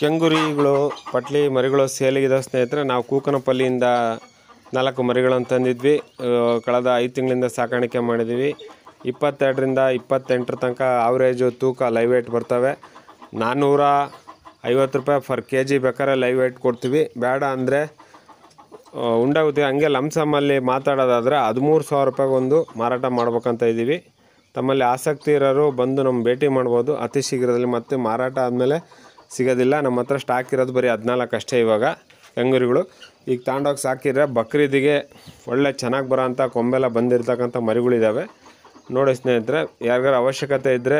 ಕೆಂಗುರಿಗಳು ಪಟ್ಲಿ ಮರಿಗಳು ಸೇಲಿಗಿದ ಸ್ನೇಹಿತರೆ ನಾವು ಕೂಕನಪಲ್ಲಿಯಿಂದ ನಾಲ್ಕು ಮರಿಗಳನ್ನು ತಂದಿದ್ವಿ ಕಳೆದ ಐದು ತಿಂಗಳಿಂದ ಸಾಕಾಣಿಕೆ ಮಾಡಿದ್ವಿ ಇಪ್ಪತ್ತೆರಡರಿಂದ ಇಪ್ಪತ್ತೆಂಟರ ತನಕ ಆವ್ರೇಜು ತೂಕ ಲೈವ್ ವೇಟ್ ಬರ್ತವೆ ನಾನ್ನೂರ ಐವತ್ತು ರೂಪಾಯಿ ಪರ್ ಕೆ ಜಿ ಬೇಕಾದ್ರೆ ಲೈವ್ ವೇಟ್ ಕೊಡ್ತೀವಿ ಬೇಡ ಅಂದರೆ ಉಂಡಾಗುತ್ತೆ ಹಂಗೆ ಲಮ್ಸಮ್ಮಲ್ಲಿ ಮಾತಾಡೋದಾದರೆ ಹದಿಮೂರು ಸಾವಿರ ಒಂದು ಮಾರಾಟ ಮಾಡ್ಬೇಕಂತ ಇದ್ದೀವಿ ತಮ್ಮಲ್ಲಿ ಆಸಕ್ತಿ ಇರೋರು ಬಂದು ನಮ್ಮ ಭೇಟಿ ಮಾಡ್ಬೋದು ಅತಿ ಶೀಘ್ರದಲ್ಲಿ ಮತ್ತೆ ಮಾರಾಟ ಆದಮೇಲೆ ಸಿಗೋದಿಲ್ಲ ನಮ್ಮ ಹತ್ರ ಸ್ಟಾಕ್ ಇರೋದು ಬರೀ ಹದಿನಾಲ್ಕು ಅಷ್ಟೇ ಇವಾಗ ಹೆಂಗುರಿಗಳು ಈಗ ತಾಂಡೋಗಿ ಸಾಕಿದ್ರೆ ಬಕ್ರೀದಿಗೆ ಒಳ್ಳೆ ಚೆನ್ನಾಗಿ ಬರೋ ಅಂಥ ಕೊಂಬೆಲ್ಲ ಬಂದಿರತಕ್ಕಂಥ ಮರಿಗಳಿದ್ದಾವೆ ನೋಡಿ ಸ್ನೇಹಿತರೆ ಯಾರಿಗಾರ ಅವಶ್ಯಕತೆ ಇದ್ದರೆ